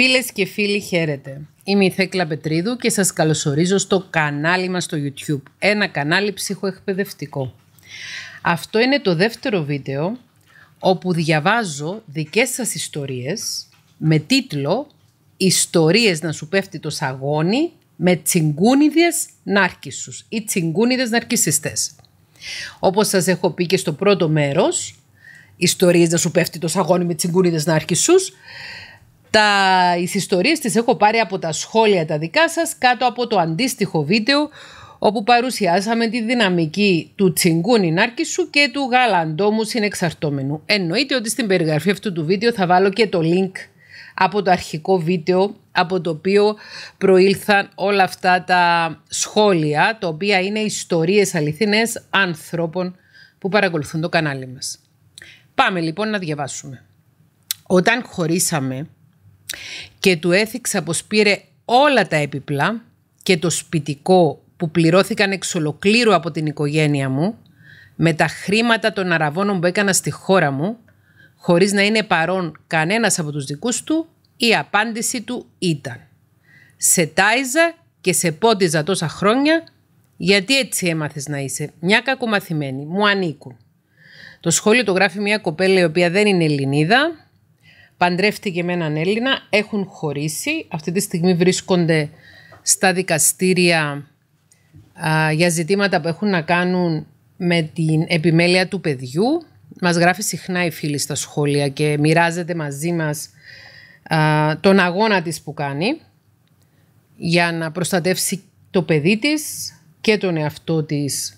Φίλες και φίλοι χαίρετε. Είμαι η Θέκλα Πετρίδου και σας καλωσορίζω στο κανάλι μας στο YouTube. Ένα κανάλι ψυχοεκπαιδευτικό. Αυτό είναι το δεύτερο βίντεο όπου διαβάζω δικές σας ιστορίες με τίτλο «Ιστορίες να σου πέφτει το σαγόνι με τσιγκούνιδες ναρκισσούς» ή τσιγκούνιδες ναρκισσιστές. Όπως σας έχω πει και στο πρώτο μέρος, «Ιστορίες να σου πέφτει το σαγόνι με τσιγκούνιδες ναρκισσούς», τα ιστορίες τις έχω πάρει από τα σχόλια τα δικά σας κάτω από το αντίστοιχο βίντεο όπου παρουσιάσαμε τη δυναμική του τσιγκούνι νάρκησου και του γαλαντόμου συνεξαρτώμενου. Εννοείται ότι στην περιγραφή αυτού του βίντεο θα βάλω και το link από το αρχικό βίντεο από το οποίο προήλθαν όλα αυτά τα σχόλια, τα οποία είναι ιστορίες αληθινές ανθρώπων που παρακολουθούν το κανάλι μας. Πάμε λοιπόν να διαβάσουμε. Όταν χωρίσαμε, και του έθιξα πως πήρε όλα τα έπιπλα και το σπιτικό που πληρώθηκαν εξ ολοκλήρου από την οικογένεια μου με τα χρήματα των αραβώνων που έκανα στη χώρα μου χωρίς να είναι παρόν κανένας από τους δικούς του η απάντηση του ήταν «Σε τάιζα και σε πόντιζα τόσα χρόνια γιατί έτσι έμαθες να είσαι μια κακομαθημένη, μου ανήκουν». Το σχόλιο το γράφει μια κοπέλα η οποία δεν είναι Ελληνίδα Παντρεύτηκε με έναν Έλληνα, έχουν χωρίσει. Αυτή τη στιγμή βρίσκονται στα δικαστήρια για ζητήματα που έχουν να κάνουν με την επιμέλεια του παιδιού. Μας γράφει συχνά η φίλη στα σχόλια και μοιράζεται μαζί μας τον αγώνα της που κάνει για να προστατεύσει το παιδί της και τον εαυτό της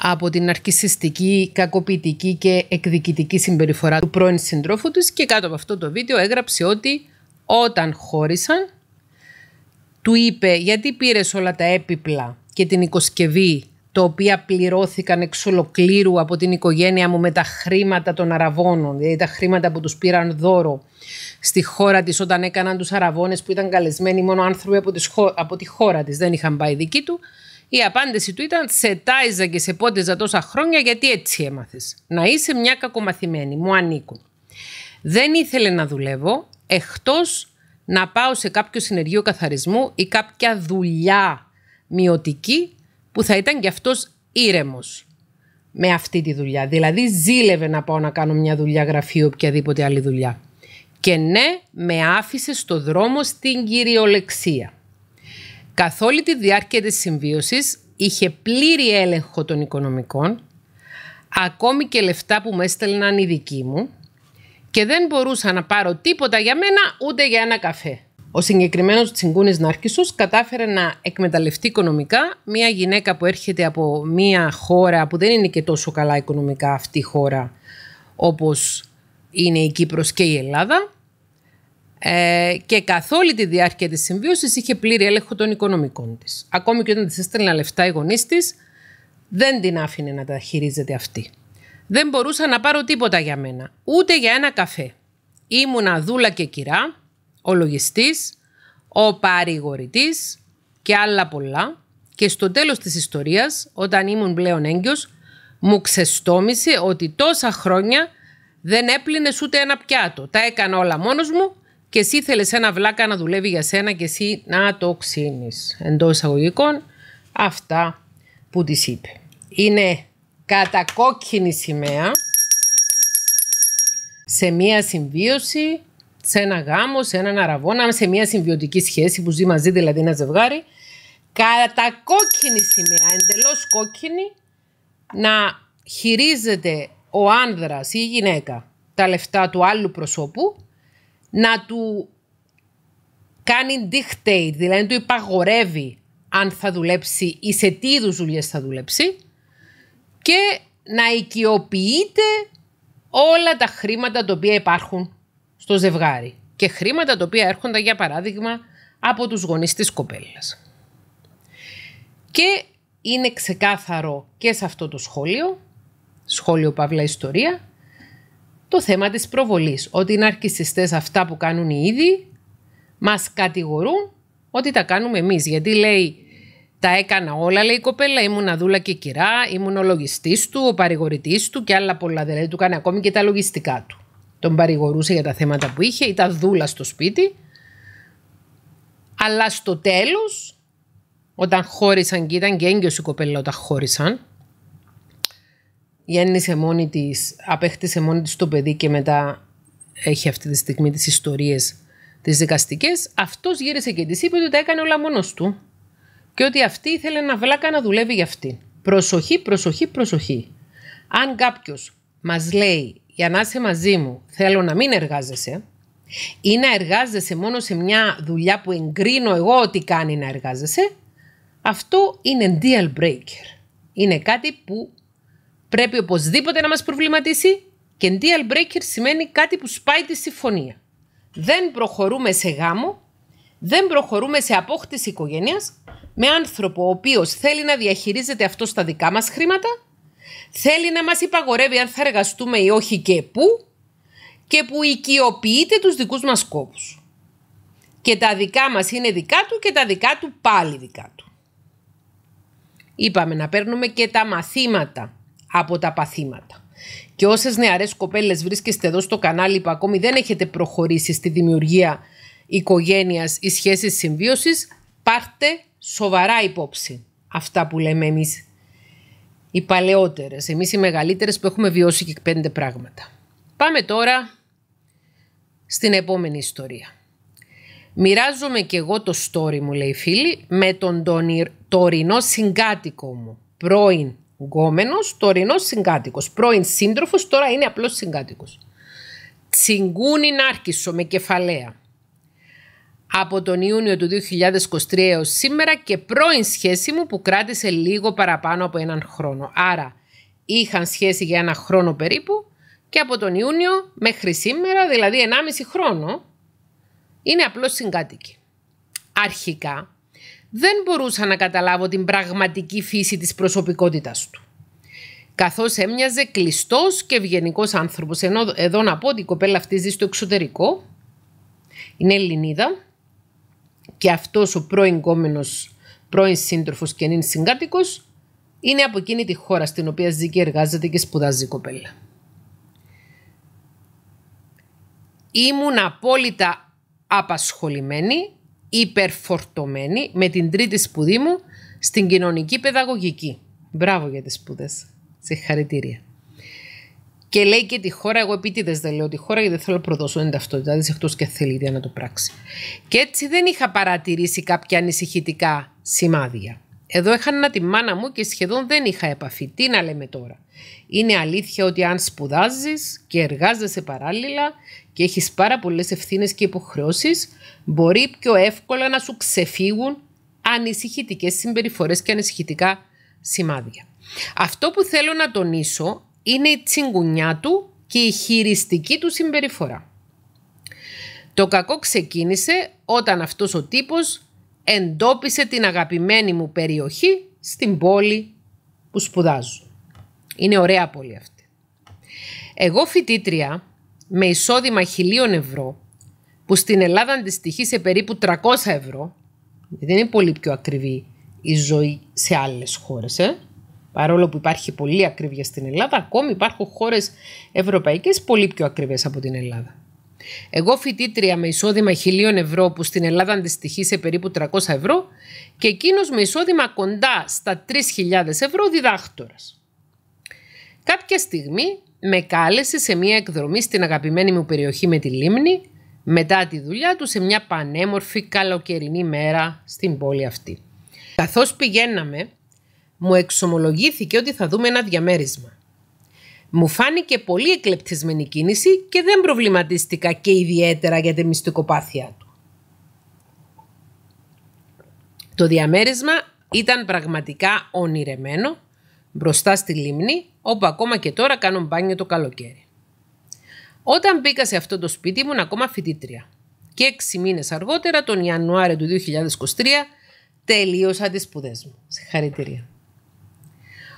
από την αρκισιστική, κακοποιητική και εκδικητική συμπεριφορά του πρώην συντρόφου της και κάτω από αυτό το βίντεο έγραψε ότι όταν χώρισαν του είπε γιατί πήρες όλα τα έπιπλα και την οικοσκευή τα οποία πληρώθηκαν εξ ολοκλήρου από την οικογένεια μου με τα χρήματα των αραβώνων, δηλαδή τα χρήματα που τους πήραν δώρο στη χώρα της όταν έκαναν τους αραβώνες που ήταν καλεσμένοι μόνο άνθρωποι από, τη χώρα της, δεν είχαν πάει δικοί του, η απάντηση του ήταν «Σε τάιζα και σε πόντεζα τόσα χρόνια γιατί έτσι έμαθες. Να είσαι μια κακομαθημένη, μου ανήκουν». Δεν ήθελε να δουλεύω, εκτός να πάω σε κάποιο συνεργείο καθαρισμού ή κάποια δουλειά μειωτική που θα ήταν και αυτός ήρεμος με αυτή τη δουλειά. Δηλαδή ζήλευε να πάω να κάνω μια δουλειά γραφείο οποιαδήποτε άλλη δουλειά. Και ναι, με άφησε στο δρόμο στην κυριολεξία. Καθ' όλη τη διάρκεια της συμβίωσης είχε πλήρη έλεγχο των οικονομικών, ακόμη και λεφτά που με έστελναν οι δικοί μου και δεν μπορούσα να πάρω τίποτα για μένα ούτε για ένα καφέ. Ο συγκεκριμένος Τσιγκούνης Νάρκησο κατάφερε να εκμεταλλευτεί οικονομικά μια γυναίκα που έρχεται από μια χώρα που δεν είναι και τόσο καλά οικονομικά αυτή η χώρα όπως είναι η Κύπρος και η Ελλάδα ε, και καθ' όλη τη διάρκεια της συμβίωσης είχε πλήρη έλεγχο των οικονομικών της. Ακόμη και όταν της έστελνα λεφτά οι γονείς της, δεν την άφηνε να τα χειρίζεται αυτή. Δεν μπορούσα να πάρω τίποτα για μένα, ούτε για ένα καφέ. Ήμουνα δούλα και κυρά, ο λογιστής, ο παρηγορητής και άλλα πολλά. Και στο τέλος της ιστορίας, όταν ήμουν πλέον έγκυος, μου ξεστόμησε ότι τόσα χρόνια δεν έπλυνες ούτε ένα πιάτο. Τα έκανα όλα μόνος μου και εσύ θέλεις ένα βλάκα να δουλεύει για σένα και εσύ να το ξύνεις. Εντός εισαγωγικών, αυτά που της είπε. Είναι κατακόκκινη σημαία σε μία συμβίωση, σε ένα γάμο, σε έναν αραβόνα, σε μία συμβιωτική σχέση που ζει μαζί δηλαδή ένα ζευγάρι. Κατακόκκινη σημαία, εντελώς κόκκινη, να χειρίζεται ο άνδρας ή η γυναίκα τα λεφτά του άλλου προσώπου να του κάνει dictate, δηλαδή του υπαγορεύει αν θα δουλέψει ή σε τι είδους δουλειές θα δουλέψει και να οικειοποιείται όλα τα χρήματα τα οποία υπάρχουν στο ζευγάρι και χρήματα τα οποία έρχονται για παράδειγμα από τους γονείς της κοπέλας. Και είναι ξεκάθαρο και σε αυτό το σχόλιο, σχόλιο Παύλα Ιστορία, το θέμα της προβολής. Ότι οι αρχισιστές αυτά που κάνουν οι ίδιοι, μας κατηγορούν ότι τα κάνουμε εμείς. Γιατί λέει, τα έκανα όλα, λέει η κοπέλα, ήμουν αδούλα και κυρά, ήμουν ο λογιστής του, ο παρηγορητής του και άλλα πολλά. Δηλαδή του κάνει ακόμη και τα λογιστικά του. Τον παρηγορούσε για τα θέματα που είχε, ήταν δούλα στο σπίτι. Αλλά στο τέλος, όταν χώρισαν και ήταν και έγκυος η κοπέλα όταν χώρισαν, γέννησε μόνη της, απέκτησε μόνη της το παιδί και μετά έχει αυτή τη στιγμή τις ιστορίες τις δικαστικές. αυτός γύρισε και της είπε ότι τα έκανε όλα μόνος του και ότι αυτή ήθελε να βλάκα να δουλεύει για αυτή. Προσοχή, προσοχή, προσοχή. Αν κάποιος μας λέει για να είσαι μαζί μου θέλω να μην εργάζεσαι ή να εργάζεσαι μόνο σε μια δουλειά που εγκρίνω εγώ ότι κάνει να εργάζεσαι, αυτό είναι deal breaker. Είναι κάτι που πρέπει οπωσδήποτε να μας προβληματίσει και deal breaker σημαίνει κάτι που σπάει τη συμφωνία. Δεν προχωρούμε σε γάμο, δεν προχωρούμε σε απόκτηση οικογένειας με άνθρωπο ο οποίος θέλει να διαχειρίζεται αυτό στα δικά μας χρήματα, θέλει να μας υπαγορεύει αν θα εργαστούμε ή όχι και πού και που οικειοποιείται τους δικούς μας σκόπους. Και τα δικά μας είναι δικά του και τα δικά του πάλι δικά του. Είπαμε να παίρνουμε και τα μαθήματα από τα παθήματα. Και όσες νεαρές κοπέλες βρίσκεστε εδώ στο κανάλι που ακόμη δεν έχετε προχωρήσει στη δημιουργία οικογένειας ή σχέσεις συμβίωσης, πάρτε σοβαρά υπόψη αυτά που λέμε εμείς οι παλαιότερες, εμείς οι μεγαλύτερες που έχουμε βιώσει και πέντε πράγματα. Πάμε τώρα στην επόμενη ιστορία. Μοιράζομαι και εγώ το story μου, λέει φίλη, με τον τωρινό συγκάτοικο μου, πρώην Γκόμενο, τωρινός συγκάτοικος. Πρώην σύντροφος, τώρα είναι απλός συγκάτοικος. Τσιγκούνι Νάρκισο με κεφαλαία. Από τον Ιούνιο του 2023 έως σήμερα και πρώην σχέση μου που κράτησε λίγο παραπάνω από έναν χρόνο. Άρα είχαν σχέση για ένα χρόνο περίπου και από τον Ιούνιο μέχρι σήμερα, δηλαδή 1,5 χρόνο, είναι απλώς συγκάτοικοι. Αρχικά δεν μπορούσα να καταλάβω την πραγματική φύση της προσωπικότητας του. Καθώς έμοιαζε κλειστός και ευγενικός άνθρωπος, ενώ εδώ να πω ότι η κοπέλα αυτή ζει στο εξωτερικό, είναι Ελληνίδα και αυτός ο πρώην κόμενος, πρώην σύντροφος και είναι συγκάτοικος, είναι από εκείνη τη χώρα στην οποία ζει και εργάζεται και σπουδάζει η κοπέλα. Ήμουν απόλυτα απασχολημένη υπερφορτωμένη με την τρίτη σπουδή μου στην κοινωνική παιδαγωγική. Μπράβο για τις σπουδές. Συγχαρητήρια. Και λέει και τη χώρα, εγώ επίτηδες δεν λέω τη χώρα γιατί δεν θέλω να προδώσω την ταυτότητα τη, εκτός και θέλει να το πράξει. Και έτσι δεν είχα παρατηρήσει κάποια ανησυχητικά σημάδια. Εδώ έχανα τη μάνα μου και σχεδόν δεν είχα επαφή. Τι να λέμε τώρα. Είναι αλήθεια ότι αν σπουδάζεις και εργάζεσαι παράλληλα και έχεις πάρα πολλές ευθύνες και υποχρεώσεις μπορεί πιο εύκολα να σου ξεφύγουν ανησυχητικές συμπεριφορές και ανησυχητικά σημάδια. Αυτό που θέλω να τονίσω είναι η τσιγκουνιά του και η χειριστική του συμπεριφορά. Το κακό ξεκίνησε όταν αυτός ο τύπος εντόπισε την αγαπημένη μου περιοχή στην πόλη που σπουδάζω. Είναι ωραία πόλη αυτή. Εγώ φοιτήτρια με εισόδημα 1000 ευρώ, που στην Ελλάδα αντιστοιχεί σε περίπου 300 ευρώ, δεν είναι πολύ πιο ακριβή η ζωή σε άλλες χώρες, ε. Παρόλο που υπάρχει πολύ ακρίβεια στην Ελλάδα, ακόμη υπάρχουν χώρες ευρωπαϊκές πολύ πιο ακριβές από την Ελλάδα. Εγώ φοιτήτρια με εισόδημα 1000 ευρώ που στην Ελλάδα αντιστοιχεί σε περίπου 300 ευρώ και εκείνος με εισόδημα κοντά στα 3.000 ευρώ διδάκτορας. Κάποια στιγμή με κάλεσε σε μια εκδρομή στην αγαπημένη μου περιοχή με τη Λίμνη μετά τη δουλειά του σε μια πανέμορφη καλοκαιρινή μέρα στην πόλη αυτή. Καθώς πηγαίναμε, μου εξομολογήθηκε ότι θα δούμε ένα διαμέρισμα. Μου φάνηκε πολύ εκλεπτισμένη κίνηση και δεν προβληματίστηκα και ιδιαίτερα για τη μυστικοπάθειά του. Το διαμέρισμα ήταν πραγματικά ονειρεμένο μπροστά στη λίμνη, όπου ακόμα και τώρα κάνω μπάνιο το καλοκαίρι. Όταν μπήκα σε αυτό το σπίτι ήμουν ακόμα φοιτήτρια και έξι μήνες αργότερα, τον Ιανουάριο του 2023, τελείωσα τις σπουδές μου. Συγχαρητήρια.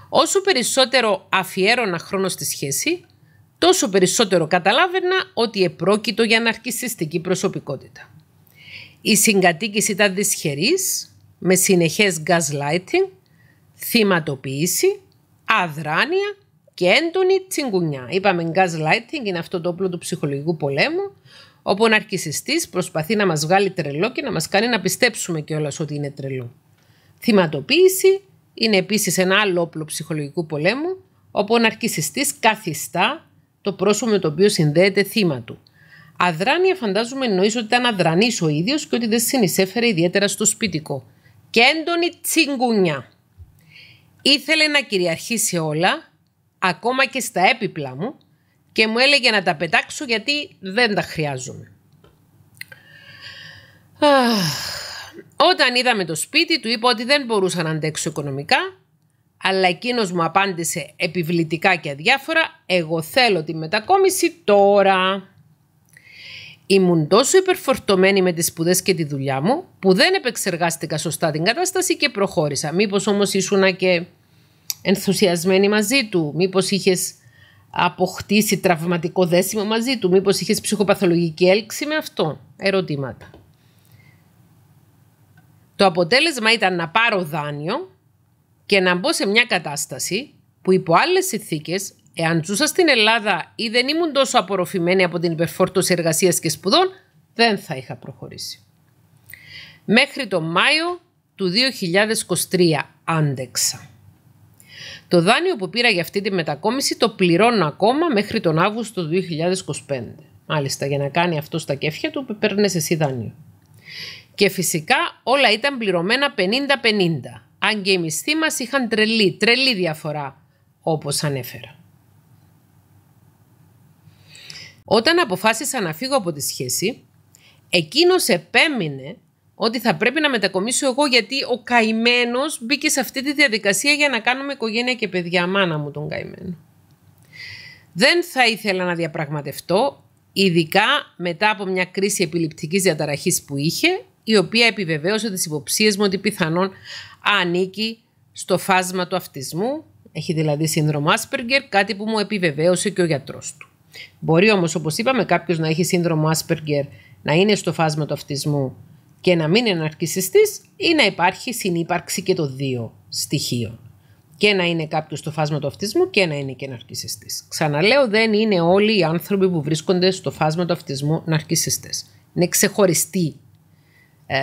Όσο περισσότερο αφιέρωνα χρόνο στη σχέση, τόσο περισσότερο καταλάβαινα ότι επρόκειτο για αναρκησιστική προσωπικότητα. Η συγκατοίκηση ήταν δυσχερής, με συνεχές gaslighting, θυματοποίηση αδράνεια και έντονη τσιγκουνιά. Είπαμε gaslighting είναι αυτό το όπλο του ψυχολογικού πολέμου, όπου ο ναρκισιστής προσπαθεί να μας βγάλει τρελό και να μας κάνει να πιστέψουμε κιόλας ότι είναι τρελό. Θυματοποίηση είναι επίσης ένα άλλο όπλο ψυχολογικού πολέμου, όπου ο ναρκισιστής καθιστά το πρόσωπο με το οποίο συνδέεται θύμα του. Αδράνεια φαντάζομαι εννοείς ότι ήταν αδρανής ο ίδιος και ότι δεν συνεισέφερε ιδιαίτερα στο σπιτικό. Και έντονη τσιγκουνιά. Ήθελε να κυριαρχήσει όλα, ακόμα και στα έπιπλα μου και μου έλεγε να τα πετάξω γιατί δεν τα χρειάζομαι. Όταν είδαμε το σπίτι του είπα ότι δεν μπορούσα να αντέξω οικονομικά αλλά εκείνος μου απάντησε επιβλητικά και αδιάφορα «Εγώ θέλω τη μετακόμιση τώρα». Ήμουν τόσο υπερφορτωμένη με τις σπουδές και τη δουλειά μου, που δεν επεξεργάστηκα σωστά την κατάσταση και προχώρησα. Μήπως όμως ήσουνα και ενθουσιασμένη μαζί του, μήπως είχες αποκτήσει τραυματικό δέσιμο μαζί του, μήπως είχες ψυχοπαθολογική έλξη με αυτό. Ερωτήματα. Το αποτέλεσμα ήταν να πάρω δάνειο και να μπω σε μια κατάσταση που υπό άλλες συνθήκες Εάν ζούσα στην Ελλάδα ή δεν ήμουν τόσο απορροφημένη από την υπερφόρτωση εργασίας και σπουδών, δεν θα είχα προχωρήσει. Μέχρι τον Μάιο του 2023 άντεξα. Το δάνειο που πήρα για αυτή τη μετακόμιση το πληρώνω ακόμα μέχρι τον Αύγουστο του 2025. Μάλιστα, για να κάνει αυτό στα κέφια του, παίρνες εσύ δάνειο. Και φυσικά όλα ήταν πληρωμένα 50-50. Αν και οι μισθοί μας είχαν τρελή, τρελή διαφορά, όπως ανέφερα. Όταν αποφάσισα να φύγω από τη σχέση, εκείνος επέμεινε ότι θα πρέπει να μετακομίσω εγώ γιατί ο καημένος μπήκε σε αυτή τη διαδικασία για να κάνουμε οικογένεια και παιδιά. Μάνα μου τον καημένο. Δεν θα ήθελα να διαπραγματευτώ, ειδικά μετά από μια κρίση επιληπτικής διαταραχής που είχε, η οποία επιβεβαίωσε τις υποψίες μου ότι πιθανόν ανήκει στο φάσμα του αυτισμού, έχει δηλαδή σύνδρομο Άσπεργκερ, κάτι που μου επιβεβαίωσε και ο γιατρός του. Μπορεί όμως, όπως είπαμε, κάποιος να έχει σύνδρομο Asperger, να είναι στο φάσμα του αυτισμού και να μην είναι αρκισιστή ή να υπάρχει συνύπαρξη και των δύο στοιχείων. Και να είναι κάποιος στο φάσμα του αυτισμού και να είναι και ναρκισιστής. Ξαναλέω, δεν είναι όλοι οι άνθρωποι που βρίσκονται στο φάσμα του αυτισμού ναρκισιστές. Είναι ξεχωριστή, ε,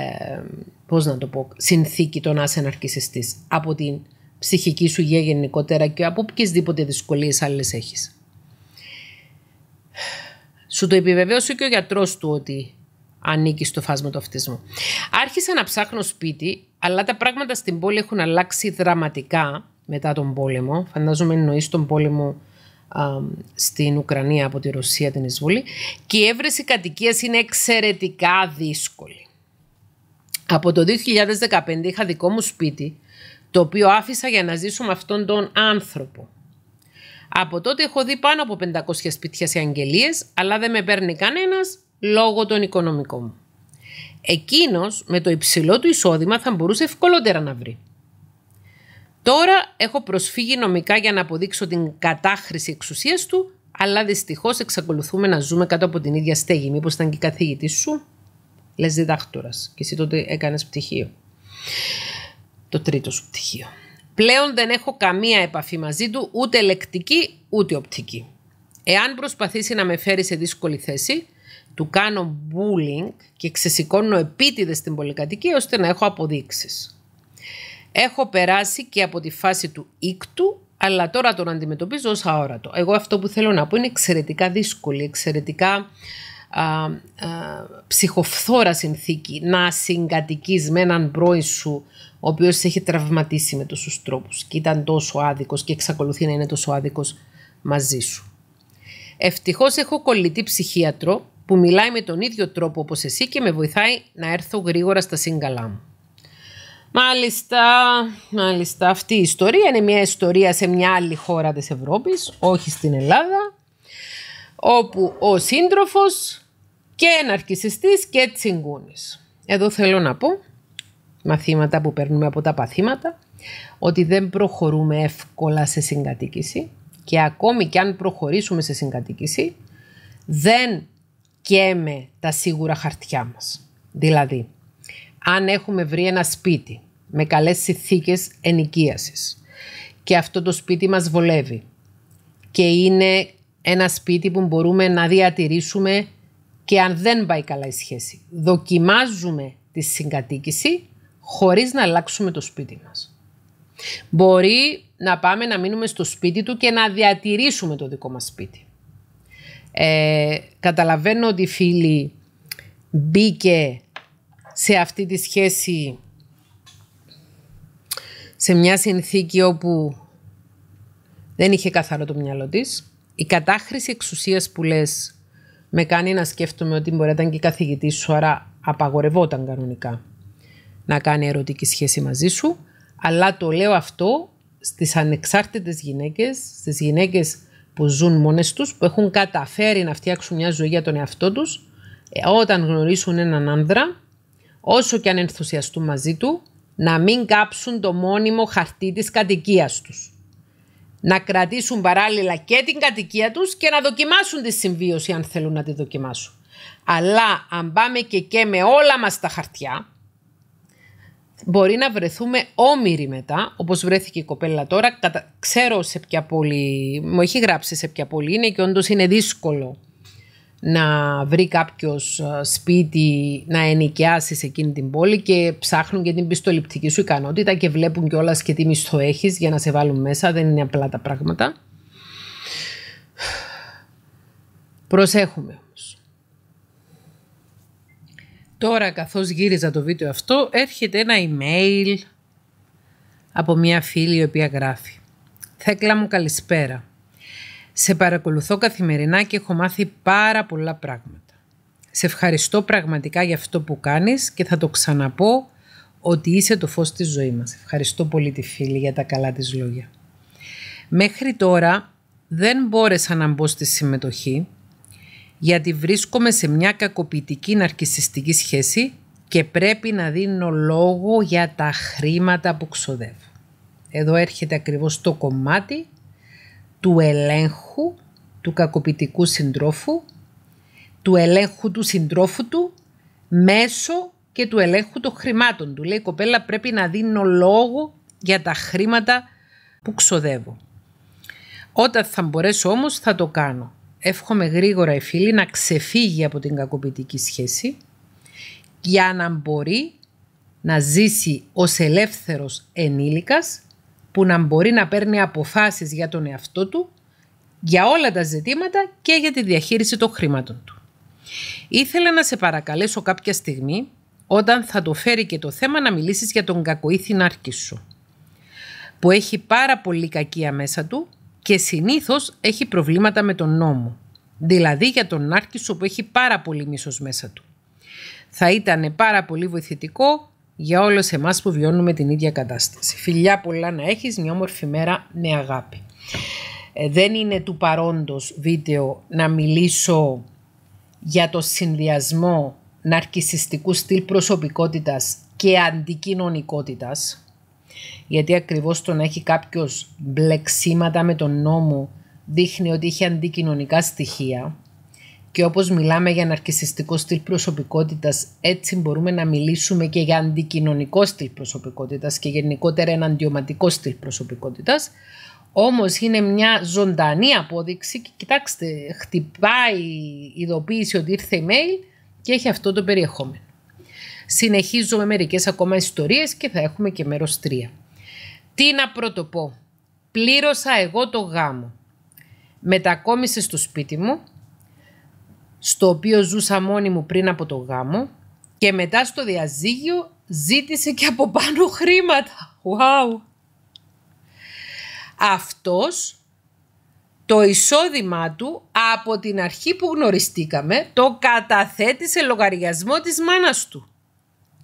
πώς να το πω, συνθήκη το να είσαι ναρκισιστής από την ψυχική σου υγεία γενικότερα και από οποιασδήποτε δυσκολίες άλλες έχεις. Σου το επιβεβαίωσε και ο γιατρός του ότι ανήκει στο φάσμα του αυτισμού. Άρχισα να ψάχνω σπίτι, αλλά τα πράγματα στην πόλη έχουν αλλάξει δραματικά μετά τον πόλεμο. Φαντάζομαι εννοείς τον πόλεμο στην Ουκρανία από τη Ρωσία την εισβολή. Και η έβρεση κατοικίας είναι εξαιρετικά δύσκολη. Από το 2015 είχα δικό μου σπίτι, το οποίο άφησα για να ζήσω με αυτόν τον άνθρωπο. Από τότε έχω δει πάνω από 500 σπίτια σε αγγελίες, αλλά δεν με παίρνει κανένας λόγω των οικονομικών μου. Εκείνος με το υψηλό του εισόδημα θα μπορούσε ευκολότερα να βρει. Τώρα έχω προσφύγει νομικά για να αποδείξω την κατάχρηση εξουσίας του, αλλά δυστυχώς εξακολουθούμε να ζούμε κάτω από την ίδια στέγη. Μήπως ήταν και η καθηγητής σου, λες διδάκτορας, και εσύ τότε έκανες πτυχίο. Το τρίτο σου πτυχίο. Πλέον δεν έχω καμία επαφή μαζί του, ούτε λεκτική ούτε οπτική. Εάν προσπαθήσει να με φέρει σε δύσκολη θέση, του κάνω bullying και ξεσηκώνω επίτηδες στην πολυκατοικία ώστε να έχω αποδείξεις. Έχω περάσει και από τη φάση του ίκτου, αλλά τώρα τον αντιμετωπίζω ως αόρατο. Εγώ αυτό που θέλω να πω είναι εξαιρετικά δύσκολη, εξαιρετικά ψυχοφθόρα συνθήκη να συγκατοικείς με έναν πρώην σου ο οποίος έχει τραυματίσει με τόσους τρόπους και ήταν τόσο άδικος και εξακολουθεί να είναι τόσο άδικος μαζί σου. Ευτυχώς έχω κολλητή ψυχίατρο που μιλάει με τον ίδιο τρόπο όπως εσύ και με βοηθάει να έρθω γρήγορα στα σύγκαλά μου. Μάλιστα, μάλιστα, αυτή η ιστορία είναι μια ιστορία σε μια άλλη χώρα της Ευρώπης, όχι στην Ελλάδα, όπου ο σύντροφος και εναρκησιστής και τσιγκούνης. Εδώ θέλω να πω μαθήματα που παίρνουμε από τα παθήματα, ότι δεν προχωρούμε εύκολα σε συγκατοίκηση και ακόμη και αν προχωρήσουμε σε συγκατοίκηση, δεν καίμε τα σίγουρα χαρτιά μας. Δηλαδή, αν έχουμε βρει ένα σπίτι με καλές συνθήκες ενοικίασης και αυτό το σπίτι μας βολεύει και είναι ένα σπίτι που μπορούμε να διατηρήσουμε και αν δεν πάει καλά η σχέση. Δοκιμάζουμε τη συγκατοίκηση χωρίς να αλλάξουμε το σπίτι μας. Μπορεί να πάμε να μείνουμε στο σπίτι του και να διατηρήσουμε το δικό μας σπίτι. Ε, καταλαβαίνω ότι η φίλη μπήκε σε αυτή τη σχέση σε μια συνθήκη όπου δεν είχε καθαρό το μυαλό της. Η κατάχρηση εξουσίας που λες με κάνει να σκέφτομαι ότι μπορεί να ήταν και καθηγητής σου, άρα απαγορευόταν κανονικά να κάνει ερωτική σχέση μαζί σου. Αλλά το λέω αυτό στις ανεξάρτητες γυναίκες, στις γυναίκες που ζουν μόνες τους, που έχουν καταφέρει να φτιάξουν μια ζωή για τον εαυτό τους, ε, όταν γνωρίσουν έναν άνδρα, όσο και αν ενθουσιαστούν μαζί του, να μην κάψουν το μόνιμο χαρτί της κατοικίας τους. Να κρατήσουν παράλληλα και την κατοικία τους και να δοκιμάσουν τη συμβίωση αν θέλουν να τη δοκιμάσουν. Αλλά αν πάμε και με όλα μας τα χαρτιά, μπορεί να βρεθούμε όμοιροι μετά, όπως βρέθηκε η κοπέλα τώρα. Ξέρω σε ποια πόλη, μου έχει γράψει σε ποια πόλη είναι και όντως είναι δύσκολο να βρει κάποιος ε, σπίτι να ενοικιάσει σε εκείνη την πόλη και ψάχνουν και την πιστοληπτική σου ικανότητα και βλέπουν κιόλας και τι μισθό έχεις για να σε βάλουν μέσα, δεν είναι απλά τα πράγματα. Προσέχουμε. Τώρα καθώς γύριζα το βίντεο αυτό έρχεται ένα email από μια φίλη η οποία γράφει «Θέκλα μου καλησπέρα. Σε παρακολουθώ καθημερινά και έχω μάθει πάρα πολλά πράγματα. Σε ευχαριστώ πραγματικά για αυτό που κάνεις και θα το ξαναπώ ότι είσαι το φως της ζωής μας. Ευχαριστώ πολύ τη φίλη για τα καλά της λόγια. Μέχρι τώρα δεν μπόρεσα να μπω στη συμμετοχή γιατί βρίσκομαι σε μια κακοποιητική ναρκισιστική σχέση και πρέπει να δίνω λόγο για τα χρήματα που ξοδεύω. Εδώ έρχεται ακριβώς το κομμάτι του ελέγχου του κακοποιητικού συντρόφου, του ελέγχου του συντρόφου του, μέσω και του ελέγχου των χρημάτων του. Λέει η κοπέλα πρέπει να δίνω λόγο για τα χρήματα που ξοδεύω. Όταν θα μπορέσω όμως θα το κάνω εύχομαι γρήγορα η φίλη να ξεφύγει από την κακοποιητική σχέση για να μπορεί να ζήσει ως ελεύθερος ενήλικας που να μπορεί να παίρνει αποφάσεις για τον εαυτό του, για όλα τα ζητήματα και για τη διαχείριση των χρήματων του. Ήθελα να σε παρακαλέσω κάποια στιγμή, όταν θα το φέρει και το θέμα, να μιλήσεις για τον κακοήθη σου, που έχει πάρα πολύ κακία μέσα του και συνήθως έχει προβλήματα με τον νόμο. Δηλαδή για τον σου που έχει πάρα πολύ μίσος μέσα του. Θα ήταν πάρα πολύ βοηθητικό για όλους εμάς που βιώνουμε την ίδια κατάσταση. Φιλιά πολλά να έχεις, μια όμορφη μέρα με αγάπη. Ε, δεν είναι του παρόντος βίντεο να μιλήσω για το συνδυασμό ναρκισιστικού στυλ προσωπικότητας και αντικοινωνικότητας γιατί ακριβώς το να έχει κάποιος μπλεξίματα με τον νόμο δείχνει ότι έχει αντικοινωνικά στοιχεία και όπως μιλάμε για ναρκιστικό στυλ προσωπικότητας. έτσι μπορούμε να μιλήσουμε και για αντικοινωνικό στυλ προσωπικότητας και γενικότερα εναντιωματικό στυλ προσωπικότητας. Όμως είναι μια ζωντανή απόδειξη και κοιτάξτε, χτυπάει η ειδοποίηση ότι ήρθε email και έχει αυτό το περιεχόμενο. Συνεχίζουμε μερικές ακόμα ιστορίες και θα έχουμε και μέρος τρία. Τι να πρωτοπώ. Πλήρωσα εγώ το γάμο. Μετακόμισε στο σπίτι μου, στο οποίο ζούσα μόνη μου πριν από το γάμο και μετά στο διαζύγιο ζήτησε και από πάνω χρήματα. Wow. Αυτός το εισόδημά του από την αρχή που γνωριστήκαμε το καταθέτησε λογαριασμό της μάνας του.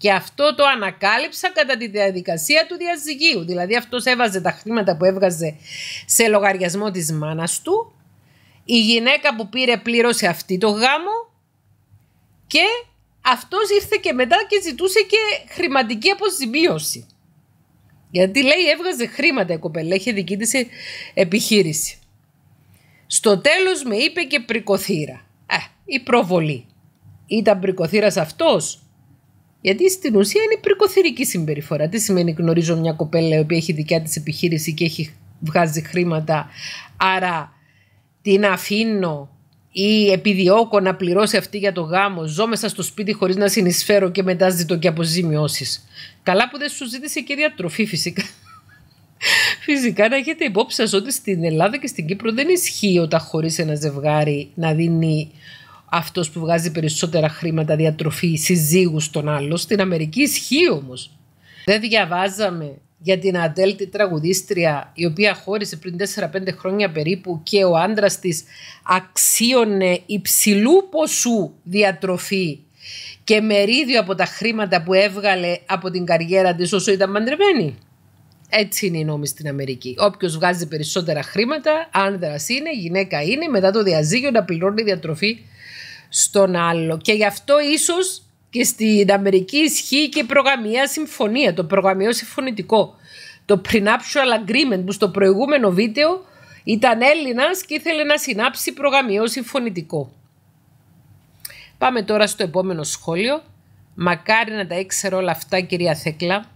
Και αυτός το ανακάλυψα κατά τη διαδικασία του διαζυγίου. Δηλαδή αυτός έβαζε τα χρήματα που έβγαζε σε λογαριασμό της μάνας του. Η γυναίκα που πήρε πλήρωσε αυτή το γάμο. Και αυτός ήρθε και μετά και ζητούσε και χρηματική αποζημίωση. Γιατί λέει έβγαζε χρήματα η κοπέλα, είχε δική της επιχείρηση. Στο τέλος με είπε και πρικοθύρα. Ε, η προβολή. Ήταν πρικοθύρας αυτός. Γιατί στην ουσία είναι υπερκοθυρική συμπεριφορά. Τι σημαίνει γνωρίζω μια κοπέλα η οποία έχει δικιά της επιχείρηση και έχει βγάζει χρήματα, άρα την αφήνω ή επιδιώκω να πληρώσει αυτή για το γάμο, ζω μέσα στο σπίτι χωρίς να συνεισφέρω και μετά ζητώ και αποζημιώσεις. Καλά που δεν σου ζήτησε και διατροφή φυσικά. Φυσικά να έχετε υπόψη σας ότι στην Ελλάδα και στην Κύπρο δεν ισχύει όταν χωρίς ένα ζευγάρι να δίνει αυτός που βγάζει περισσότερα χρήματα διατροφή συζύγους στον άλλο. Στην Αμερική ισχύει όμως. Δεν διαβάζαμε για την Αντέλτη τραγουδίστρια, η οποία χώρισε πριν 4-5 χρόνια περίπου και ο άντρας της αξίωνε υψηλού ποσού διατροφή και μερίδιο από τα χρήματα που έβγαλε από την καριέρα της όσο ήταν μαντρεμένη. Έτσι είναι η νόμη στην Αμερική. Όποιος βγάζει περισσότερα χρήματα, άνδρας είναι, γυναίκα είναι, μετά το διαζύγιο να πληρώνει διατροφή στον άλλο. Και γι' αυτό ίσως και στην Αμερική ισχύει και η προγαμία συμφωνία, το προγαμιό συμφωνητικό. Το prenuptial agreement που στο προηγούμενο βίντεο ήταν Έλληνας και ήθελε να συνάψει προγαμιό συμφωνητικό. Πάμε τώρα στο επόμενο σχόλιο. Μακάρι να τα ήξερα όλα αυτά κυρία Θέκλα.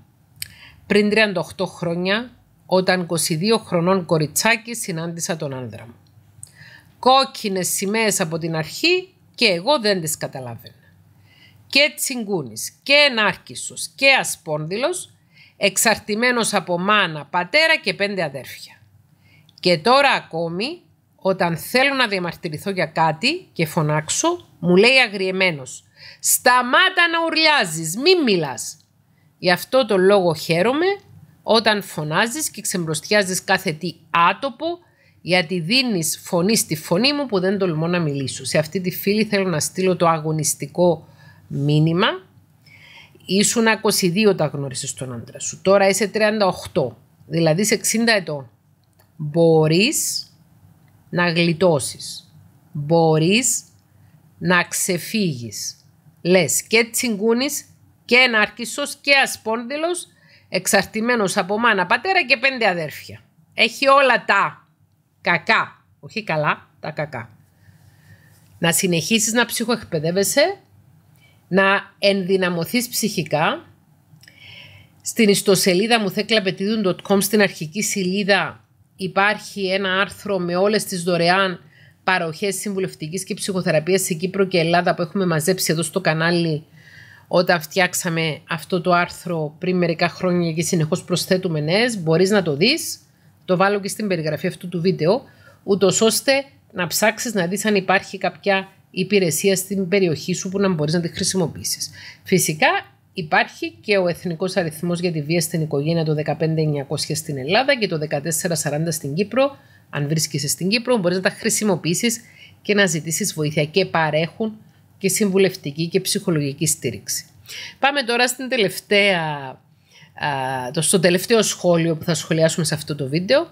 Πριν 38 χρόνια, όταν 22 χρονών κοριτσάκι συνάντησα τον άνδρα μου. Κόκκινες σημαίες από την αρχή και εγώ δεν τις καταλαβαίνω. Και τσιγκούνης και ενάρκησος, και ασπόνδυλος, εξαρτημένος από μάνα, πατέρα και πέντε αδέρφια. Και τώρα ακόμη, όταν θέλω να διαμαρτυρηθώ για κάτι και φωνάξω, μου λέει αγριεμένος «Σταμάτα να ουρλιάζεις, μη μιλάς». Γι' αυτό το λόγο χαίρομαι όταν φωνάζεις και ξεμπροστιάζεις κάθε τι άτοπο γιατί δίνεις φωνή στη φωνή μου που δεν τολμώ να μιλήσω. Σε αυτή τη φίλη θέλω να στείλω το αγωνιστικό μήνυμα. Ήσουν 22 όταν γνώρισες τον άντρα σου. Τώρα είσαι 38, δηλαδή σε 60 ετών. Μπορείς να γλιτώσεις: Μπορείς να ξεφύγεις. Λες και τσιγκούνης και ενάρκησος και ασπόνδυλος εξαρτημένος από μάνα πατέρα και πέντε αδέρφια. Έχει όλα τα κακά, όχι καλά, τα κακά. Να συνεχίσεις να ψυχοεκπαιδεύεσαι, να ενδυναμωθείς ψυχικά. Στην ιστοσελίδα μου θέκλαπετίδουν.com στην αρχική σελίδα υπάρχει ένα άρθρο με όλες τις δωρεάν παροχές συμβουλευτικής και ψυχοθεραπείας σε Κύπρο και Ελλάδα που έχουμε μαζέψει εδώ στο κανάλι όταν φτιάξαμε αυτό το άρθρο πριν μερικά χρόνια και συνεχώς προσθέτουμε νέες, μπορείς να το δεις το βάλω και στην περιγραφή αυτού του βίντεο, ούτως ώστε να ψάξεις να δεις αν υπάρχει κάποια υπηρεσία στην περιοχή σου που να μπορείς να τη χρησιμοποιήσεις. Φυσικά υπάρχει και ο Εθνικός Αριθμός για τη Βία στην Οικογένεια το 15900 στην Ελλάδα και το 1440 στην Κύπρο. Αν βρίσκεσαι στην Κύπρο μπορείς να τα χρησιμοποιήσεις και να ζητήσεις βοήθεια και παρέχουν και συμβουλευτική και ψυχολογική στήριξη. Πάμε τώρα στην τελευταία το, στο τελευταίο σχόλιο που θα σχολιάσουμε σε αυτό το βίντεο.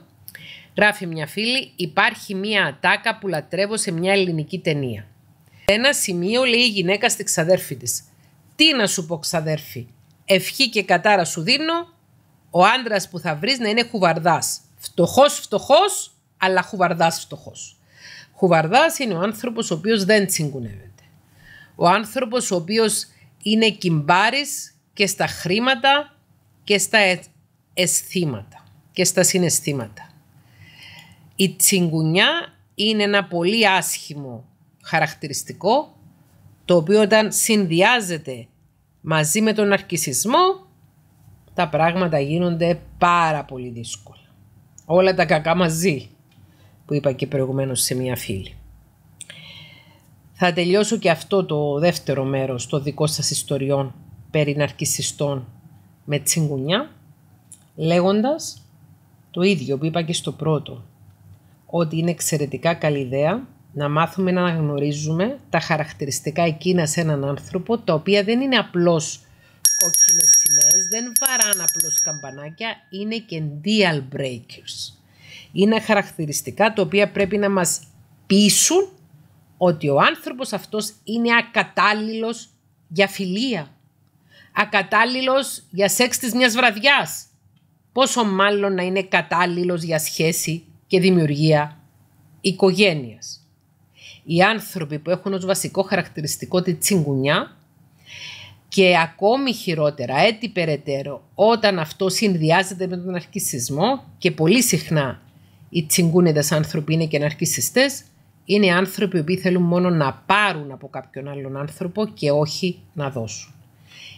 Γράφει μια φίλη, υπάρχει μια ατάκα που λατρεύω σε μια ελληνική ταινία. Ένα σημείο λέει η γυναίκα στη ξαδέρφη της. Τι να σου πω ξαδέρφη, ευχή και κατάρα σου δίνω, ο άντρας που θα βρεις να είναι χουβαρδάς. Φτωχός φτωχός, αλλά χουβαρδάς φτωχός. Χουβαρδάς είναι ο άνθρωπος ο οποίος δεν τσιγκουνεύεται. Ο άνθρωπος ο οποίος είναι κυμπάρης και στα χρήματα και στα αισθήματα και στα συναισθήματα. Η τσιγκουνιά είναι ένα πολύ άσχημο χαρακτηριστικό το οποίο όταν συνδυάζεται μαζί με τον αρκισισμό τα πράγματα γίνονται πάρα πολύ δύσκολα. Όλα τα κακά μαζί που είπα και προηγουμένως σε μια φίλη. Θα τελειώσω και αυτό το δεύτερο μέρος το δικό σας ιστοριών περί ναρκισιστών με τσιγκουνιά, λέγοντας το ίδιο που είπα και στο πρώτο, ότι είναι εξαιρετικά καλή ιδέα να μάθουμε να αναγνωρίζουμε τα χαρακτηριστικά εκείνα σε έναν άνθρωπο, τα οποία δεν είναι απλώς κόκκινες σημαίες, δεν βαράνε απλώς καμπανάκια, είναι και deal breakers. Είναι χαρακτηριστικά τα οποία πρέπει να μας πείσουν ότι ο άνθρωπος αυτός είναι ακατάλληλος για φιλία, ακατάλληλος για σεξ της μιας βραδιάς. Πόσο μάλλον να είναι κατάλληλος για σχέση και δημιουργία οικογένειας. Οι άνθρωποι που έχουν ως βασικό χαρακτηριστικό τη τσιγκουνιά και ακόμη χειρότερα, έτσι περαιτέρω, όταν αυτό συνδυάζεται με τον αρκισισμό και πολύ συχνά οι τσιγκούνιδες άνθρωποι είναι και αρχισιστές είναι άνθρωποι που θέλουν μόνο να πάρουν από κάποιον άλλον άνθρωπο και όχι να δώσουν.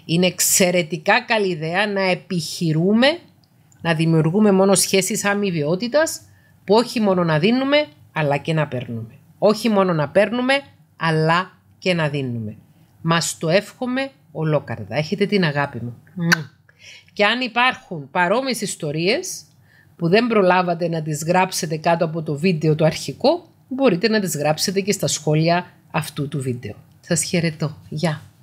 Είναι εξαιρετικά καλή ιδέα να επιχειρούμε να δημιουργούμε μόνο σχέσεις αμοιβαιότητας που όχι μόνο να δίνουμε αλλά και να παίρνουμε. Όχι μόνο να παίρνουμε αλλά και να δίνουμε. Μας το εύχομαι ολόκαρδα. Έχετε την αγάπη μου. Ναι. Και αν υπάρχουν παρόμοιες ιστορίες που δεν προλάβατε να τις γράψετε κάτω από το βίντεο το αρχικό, μπορείτε να τις γράψετε και στα σχόλια αυτού του βίντεο. Σας χαιρετώ. Γεια!